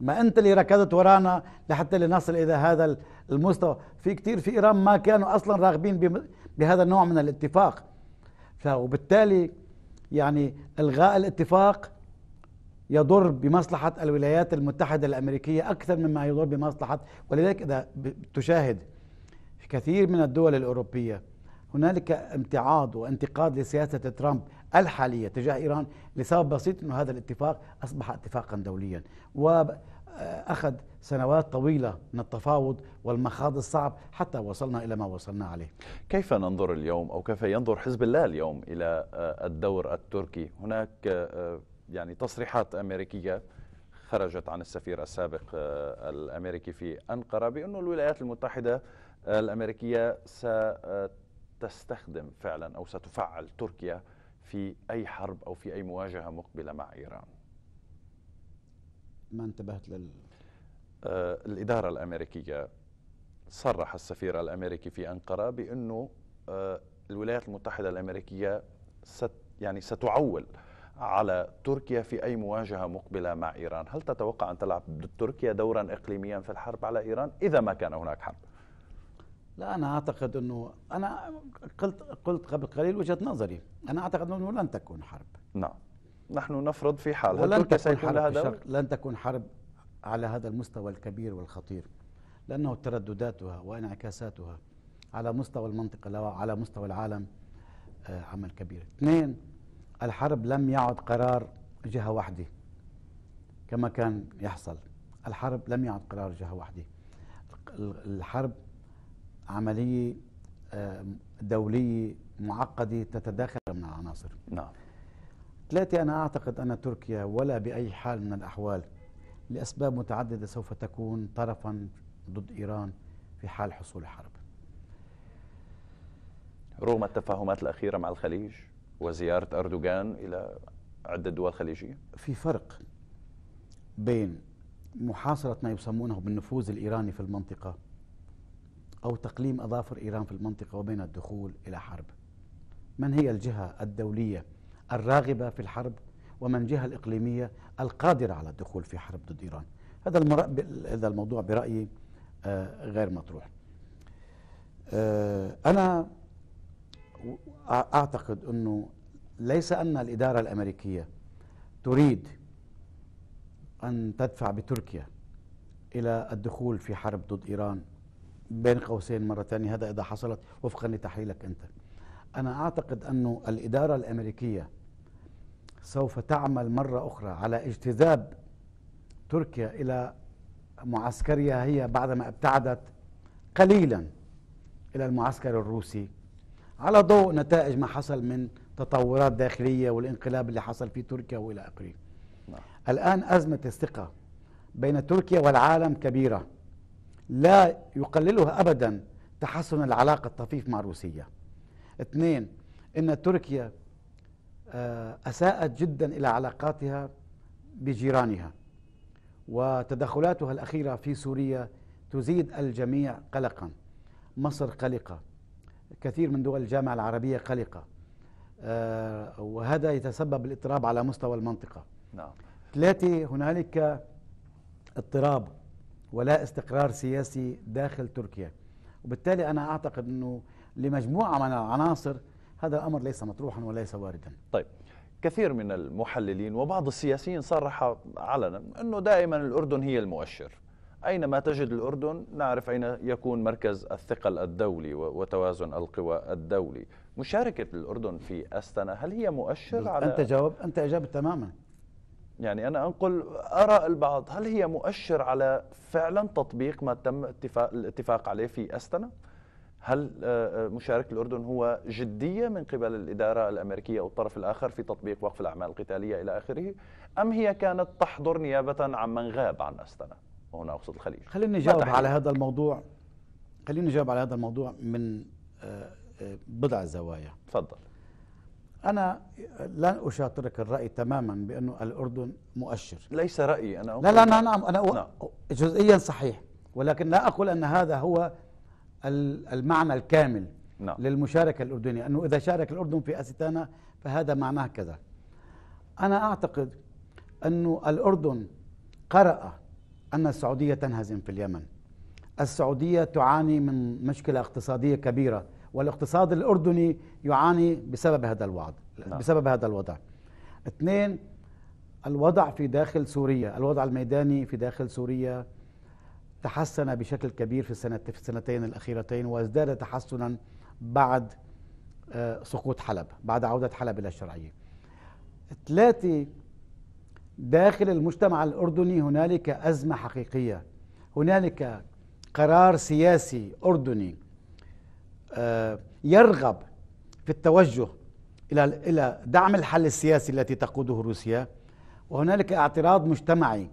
ما انت اللي ركضت ورانا لحتى لنصل الى هذا المستوى في كثير في ايران ما كانوا اصلا راغبين بهذا النوع من الاتفاق وبالتالي يعني الغاء الاتفاق يضر بمصلحة الولايات المتحدة الأمريكية أكثر مما يضر بمصلحة ولذلك إذا تشاهد في كثير من الدول الأوروبية هنالك امتعاض وانتقاد لسياسة ترامب الحالية تجاه إيران لسبب بسيط أن هذا الاتفاق أصبح اتفاقا دوليا وأخذ آه، سنوات طويلة من التفاوض والمخاض الصعب حتى وصلنا إلى ما وصلنا عليه كيف ننظر اليوم أو كيف ينظر حزب الله اليوم إلى آه، الدور التركي هناك آه، يعني تصريحات أمريكية خرجت عن السفير السابق آه، الأمريكي في أنقرة بأن الولايات المتحدة آه، الأمريكية ستستخدم فعلا أو ستفعل تركيا في أي حرب أو في أي مواجهة مقبلة مع إيران ما انتبهت لل آه، الإدارة الأمريكية صرح السفير الأمريكي في أنقرة بأنه الولايات المتحدة الأمريكية ست يعني ستعول على تركيا في أي مواجهة مقبلة مع إيران هل تتوقع أن تلعب تركيا دورا إقليميا في الحرب على إيران إذا ما كان هناك حرب لا أنا أعتقد أنه أنا قلت, قلت قبل قليل وجهة نظري أنا أعتقد أنه لن تكون حرب نعم نحن نفرض في حال هل تركيا سيكون لها دور؟ لن تكون حرب على هذا المستوى الكبير والخطير لأنه تردداتها وانعكاساتها على مستوى المنطقة على مستوى العالم آه، عمل كبير اثنين الحرب لم يعد قرار جهة واحدة كما كان يحصل الحرب لم يعد قرار جهة واحدة الحرب عملية دولية معقدة تتداخل من العناصر نعم ثلاثة أنا أعتقد أن تركيا ولا بأي حال من الأحوال لأسباب متعددة سوف تكون طرفا ضد إيران في حال حصول حرب رغم التفاهمات الأخيرة مع الخليج وزيارة أردوغان إلى عدة دول خليجية في فرق بين محاصرة ما يسمونه بالنفوذ الإيراني في المنطقة أو تقليم أظافر إيران في المنطقة وبين الدخول إلى حرب من هي الجهة الدولية الراغبة في الحرب ومن جهة الإقليمية القادرة على الدخول في حرب ضد إيران هذا هذا الموضوع برأيي آه، غير مطروح آه، أنا أعتقد أنه ليس أن الإدارة الأمريكية تريد أن تدفع بتركيا إلى الدخول في حرب ضد إيران بين قوسين مرة ثانية هذا إذا حصلت وفقا لتحليلك أنت أنا أعتقد أن الإدارة الأمريكية سوف تعمل مرة أخرى على اجتذاب تركيا إلى معسكرها هي بعدما ابتعدت قليلا إلى المعسكر الروسي على ضوء نتائج ما حصل من تطورات داخلية والانقلاب اللي حصل في تركيا وإلى آخره نعم. الآن أزمة الثقة بين تركيا والعالم كبيرة لا يقللها أبدا تحسن العلاقة الطفيف مع روسيا اثنين أن تركيا آه، أساءت جدا إلى علاقاتها بجيرانها وتدخلاتها الأخيرة في سوريا تزيد الجميع قلقا مصر قلقة كثير من دول الجامعة العربية قلقة آه، وهذا يتسبب الاضطراب على مستوى المنطقة نعم ثلاثة هنالك اضطراب ولا استقرار سياسي داخل تركيا وبالتالي أنا أعتقد أنه لمجموعة من العناصر هذا الأمر ليس مطروحا وليس واردا طيب كثير من المحللين وبعض السياسيين صرح علنا أنه دائما الأردن هي المؤشر أينما تجد الأردن نعرف أين يكون مركز الثقل الدولي وتوازن القوى الدولي مشاركة الأردن في أستنا هل هي مؤشر على أنت جاوب أنت أجابت تماما يعني أنا أنقل أرى البعض هل هي مؤشر على فعلا تطبيق ما تم اتفاق الاتفاق عليه في أستنا هل آه، آه، مشاركة الأردن هو جدية من قبل الإدارة الأمريكية أو الطرف الآخر في تطبيق وقف الأعمال القتالية إلى آخره أم هي كانت تحضر نيابة عن من غاب عن أستنا هنا اقصد الخليج خلينا نجاوب على هذا الموضوع خلينا نجاوب على هذا الموضوع من آه، آه، بضع زوايا تفضل أنا لن أشاطرك الرأي تماما بأنه الأردن مؤشر ليس رأيي أنا لا لا نعم أنا, أنا أنا جزئيا صحيح ولكن لا أقول أن هذا هو المعنى الكامل نعم. للمشاركة الأردنية أنه إذا شارك الأردن في أستانا فهذا معناه كذا أنا أعتقد أنه الأردن قرأ أن السعودية تنهزم في اليمن السعودية تعاني من مشكلة اقتصادية كبيرة والاقتصاد الأردني يعاني بسبب هذا الوضع نعم. بسبب هذا الوضع اثنين الوضع في داخل سوريا الوضع الميداني في داخل سوريا تحسن بشكل كبير في السنة في السنتين الأخيرتين وازداد تحسنا بعد آه، سقوط حلب بعد عودة حلب إلى الشرعية ثلاثة داخل المجتمع الأردني هنالك أزمة حقيقية هنالك قرار سياسي أردني آه، يرغب في التوجه إلى إلى دعم الحل السياسي التي تقوده روسيا وهنالك اعتراض مجتمعي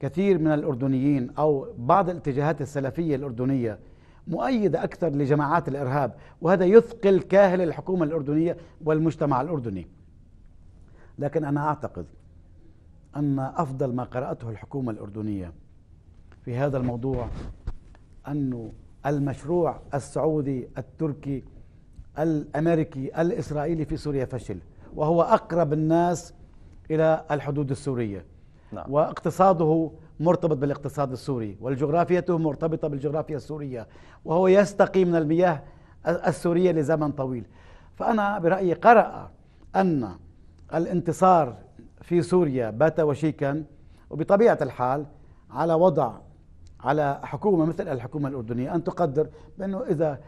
كثير من الأردنيين أو بعض الاتجاهات السلفية الأردنية مؤيدة أكثر لجماعات الإرهاب وهذا يثقل كاهل الحكومة الأردنية والمجتمع الأردني لكن أنا أعتقد أن أفضل ما قرأته الحكومة الأردنية في هذا الموضوع أن المشروع السعودي التركي الأمريكي الإسرائيلي في سوريا فشل وهو أقرب الناس إلى الحدود السورية نعم. واقتصاده مرتبط بالاقتصاد السوري والجغرافيته مرتبطة بالجغرافيا السورية وهو يستقي من المياه السورية لزمن طويل فأنا برأيي قرأ أن الانتصار في سوريا بات وشيكا وبطبيعة الحال على وضع على حكومة مثل الحكومة الأردنية أن تقدر بأنه إذا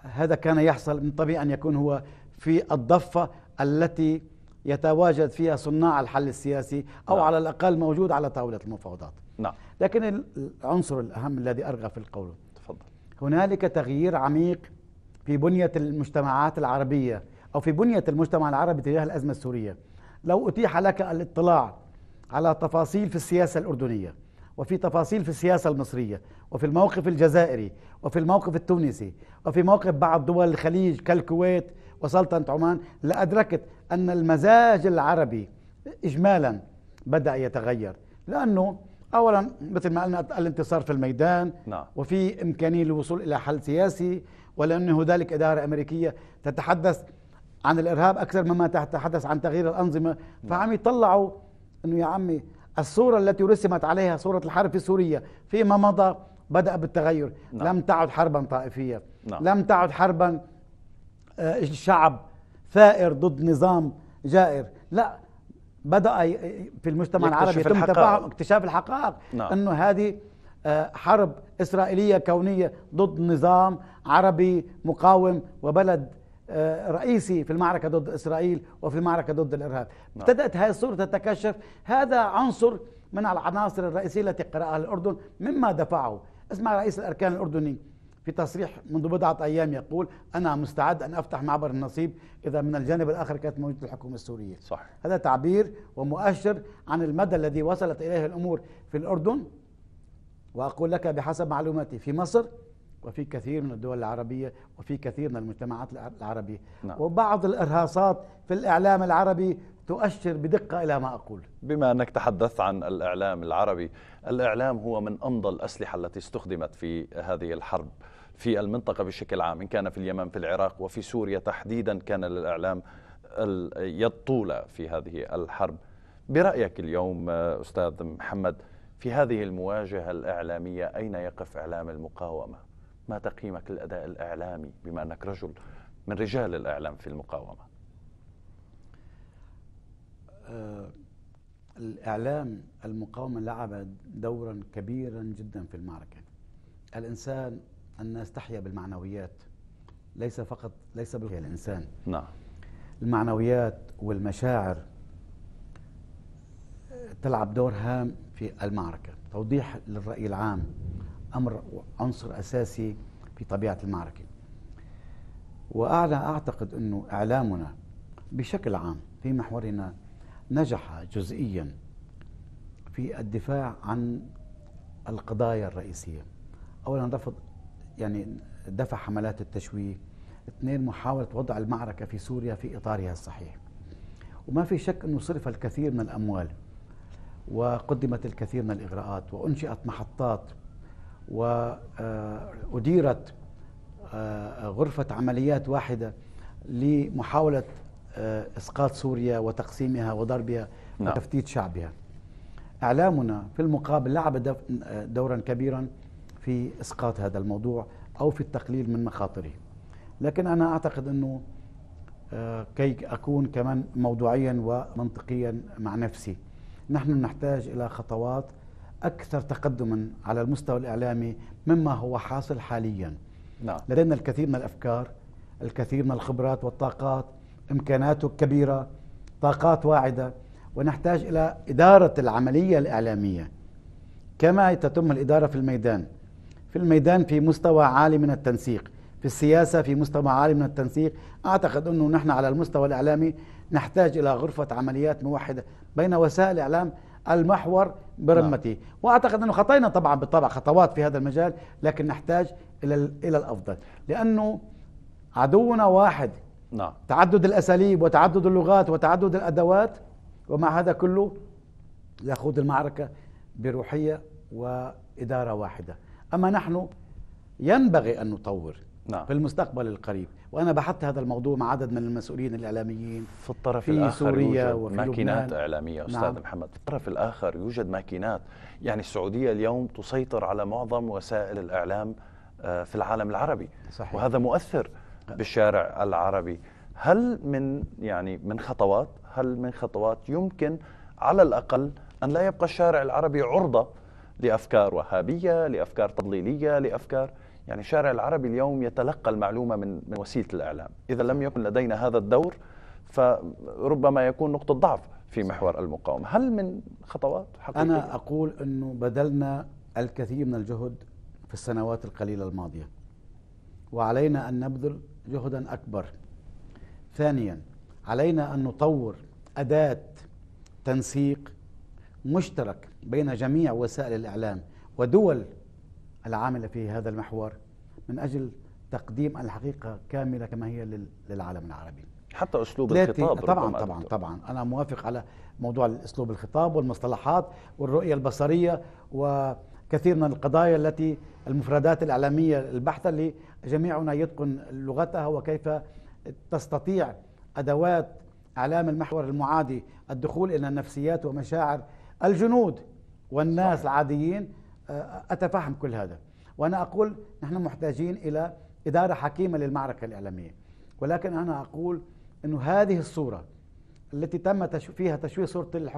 هذا كان يحصل من طبيعي أن يكون هو في الضفة التي يتواجد فيها صناع الحل السياسي أو لا. نعم. على الأقل موجود على طاولة المفاوضات نعم. لكن العنصر الأهم الذي أرغب في القول تفضل هنالك تغيير عميق في بنية المجتمعات العربية أو في بنية المجتمع العربي تجاه الأزمة السورية لو أتيح لك الاطلاع على تفاصيل في السياسة الأردنية وفي تفاصيل في السياسة المصرية وفي الموقف الجزائري وفي الموقف التونسي وفي موقف بعض دول الخليج كالكويت وسلطنة عمان لأدركت أن المزاج العربي إجمالا بدأ يتغير لأنه أولا مثل ما قلنا الانتصار في الميدان نعم. وفي إمكانية للوصول إلى حل سياسي ولأنه ذلك إدارة أمريكية تتحدث عن الارهاب اكثر مما تحدث عن تغيير الانظمه فعم يطلعوا انه يا عمي الصوره التي رسمت عليها صوره الحرب في سوريا فيما مضى بدا بالتغير نعم. لم تعد حربا طائفيه نعم. لم تعد حربا آه، شعب ثائر ضد نظام جائر لا بدا في المجتمع العربي يتم تفاهم اكتشاف الحقائق نعم. انه هذه آه، حرب اسرائيليه كونيه ضد نظام عربي مقاوم وبلد آه، رئيسي في المعركة ضد إسرائيل وفي المعركة ضد الإرهاب نعم. ابتدأت هذه الصورة تتكشف هذا عنصر من العناصر الرئيسية التي قرأها الأردن مما دفعه اسمع رئيس الأركان الأردني في تصريح منذ بضعة أيام يقول أنا مستعد أن أفتح معبر النصيب إذا من الجانب الآخر كانت موجودة الحكومة السورية صح. هذا تعبير ومؤشر عن المدى الذي وصلت إليه الأمور في الأردن وأقول لك بحسب معلوماتي في مصر وفي كثير من الدول العربية وفي كثير من المجتمعات العربية نعم. وبعض الإرهاصات في الإعلام العربي تؤشر بدقة إلى ما أقول بما أنك تحدثت عن الإعلام العربي الإعلام هو من أمضى الأسلحة التي استخدمت في هذه الحرب في المنطقة بشكل عام إن كان في اليمن في العراق وفي سوريا تحديدا كان للإعلام اليد طولة في هذه الحرب برأيك اليوم أستاذ محمد في هذه المواجهة الإعلامية أين يقف إعلام المقاومة؟ ما تقييمك للأداء الإعلامي بما أنك رجل من رجال الإعلام في المقاومة آه الإعلام المقاومة لعب دورا كبيرا جدا في المعركة الإنسان الناس تحيا بالمعنويات ليس فقط ليس بالغير الإنسان نعم المعنويات والمشاعر تلعب دور هام في المعركة توضيح للرأي العام امر عنصر اساسي في طبيعه المعركه. وانا اعتقد انه اعلامنا بشكل عام في محورنا نجح جزئيا في الدفاع عن القضايا الرئيسيه. اولا رفض يعني دفع حملات التشويه، اثنين محاوله وضع المعركه في سوريا في اطارها الصحيح. وما في شك انه صرف الكثير من الاموال وقدمت الكثير من الاغراءات وانشئت محطات وأديرت آه، غرفة عمليات واحدة لمحاولة آه، إسقاط سوريا وتقسيمها وضربها نعم. وتفتيت شعبها إعلامنا في المقابل لعب دورا كبيرا في إسقاط هذا الموضوع أو في التقليل من مخاطره لكن أنا أعتقد أنه آه، كي أكون كمان موضوعيا ومنطقيا مع نفسي نحن نحتاج إلى خطوات أكثر تقدما على المستوى الإعلامي مما هو حاصل حاليا نعم. لدينا الكثير من الأفكار الكثير من الخبرات والطاقات إمكاناته كبيرة طاقات واعدة ونحتاج إلى إدارة العملية الإعلامية كما تتم الإدارة في الميدان في الميدان في مستوى عالي من التنسيق في السياسة في مستوى عالي من التنسيق أعتقد أنه نحن على المستوى الإعلامي نحتاج إلى غرفة عمليات موحدة بين وسائل الإعلام المحور برمته نعم. وأعتقد أنه خطينا طبعا بالطبع خطوات في هذا المجال لكن نحتاج إلى, إلى الأفضل لأنه عدونا واحد نعم. تعدد الأساليب وتعدد اللغات وتعدد الأدوات ومع هذا كله يخوض المعركة بروحية وإدارة واحدة أما نحن ينبغي أن نطور نعم. في المستقبل القريب وانا بحثت هذا الموضوع مع عدد من المسؤولين الاعلاميين في الطرف في الاخر سوريا وفي ماكينات لبنان. اعلاميه استاذ نعم. محمد في الطرف الاخر يوجد ماكينات يعني السعوديه اليوم تسيطر على معظم وسائل الاعلام آه، في العالم العربي صحيح. وهذا مؤثر بالشارع العربي هل من يعني من خطوات هل من خطوات يمكن على الاقل ان لا يبقى الشارع العربي عرضه لافكار وهابيه لافكار تضليليه لافكار يعني الشارع العربي اليوم يتلقى المعلومة من, من وسيلة الإعلام إذا لم يكن لدينا هذا الدور فربما يكون نقطة ضعف في محور المقاومة هل من خطوات حقيقية؟ أنا أقول أنه بذلنا الكثير من الجهد في السنوات القليلة الماضية وعلينا أن نبذل جهدا أكبر ثانيا علينا أن نطور أداة تنسيق مشترك بين جميع وسائل الإعلام ودول العاملة في هذا المحور من أجل تقديم الحقيقة كاملة كما هي للعالم العربي حتى أسلوب الخطاب طبعا طبعا طبعا أنا موافق على موضوع أسلوب الخطاب والمصطلحات والرؤية البصرية وكثير من القضايا التي المفردات الإعلامية البحتة اللي جميعنا يتقن لغتها وكيف تستطيع أدوات إعلام المحور المعادي الدخول إلى نفسيات ومشاعر الجنود والناس صحيح. العاديين أتفهم كل هذا وأنا أقول نحن محتاجين إلى إدارة حكيمة للمعركة الإعلامية ولكن أنا أقول أنه هذه الصورة التي تم فيها تشويه صورة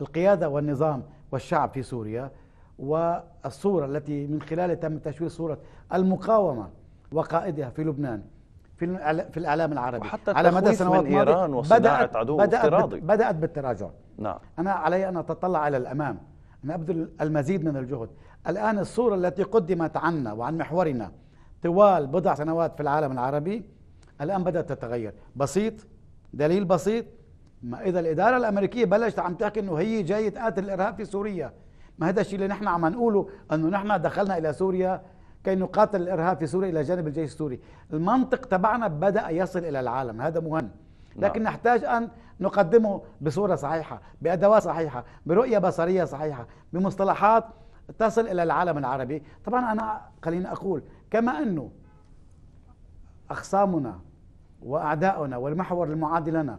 القيادة والنظام والشعب في سوريا والصورة التي من خلالها تم تشويه صورة المقاومة وقائدها في لبنان في في الاعلام العربي وحتى على مدى سنوات من ايران وصناعه بدأت عدو بدأت افتراضي بدأت بالتراجع نعم انا علي ان اتطلع الى الامام نبذل المزيد من الجهد الآن الصورة التي قدمت عنا وعن محورنا طوال بضع سنوات في العالم العربي الآن بدأت تتغير بسيط دليل بسيط ما إذا الإدارة الأمريكية بلشت عم تحكي إنه هي جاية تقاتل الإرهاب في سوريا ما هذا الشيء اللي نحن عم نقوله إنه نحن دخلنا إلى سوريا كي نقاتل الإرهاب في سوريا إلى جانب الجيش السوري المنطق تبعنا بدأ يصل إلى العالم هذا مهم لكن نعم. نحتاج أن نقدمه بصورة صحيحة بأدوات صحيحة برؤية بصرية صحيحة بمصطلحات تصل إلى العالم العربي طبعا أنا خليني أقول كما أنه أخصامنا وأعداؤنا والمحور المعادي لنا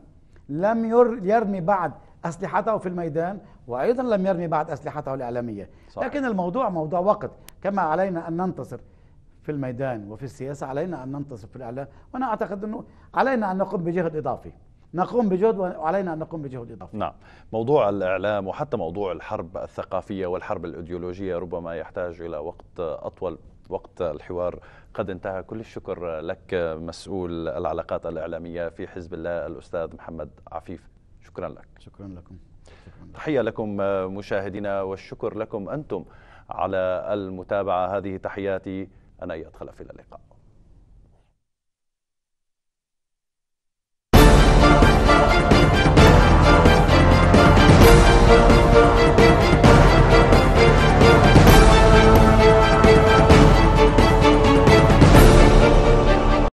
لم يرمي بعد أسلحته في الميدان وأيضا لم يرمي بعد أسلحته الإعلامية صحيح. لكن الموضوع موضوع وقت كما علينا أن ننتصر في الميدان وفي السياسة علينا أن ننتصر في الإعلام وأنا أعتقد أنه علينا أن نقوم بجهد إضافي نقوم بجهد وعلينا أن نقوم بجهد إضافي نعم موضوع الإعلام وحتى موضوع الحرب الثقافية والحرب الأيديولوجية ربما يحتاج إلى وقت أطول وقت الحوار قد انتهى كل الشكر لك مسؤول العلاقات الإعلامية في حزب الله الأستاذ محمد عفيف شكرا لك شكرا لكم تحية لكم مشاهدينا والشكر لكم أنتم على المتابعة هذه تحياتي أنا إياد خلف إلى اللقاء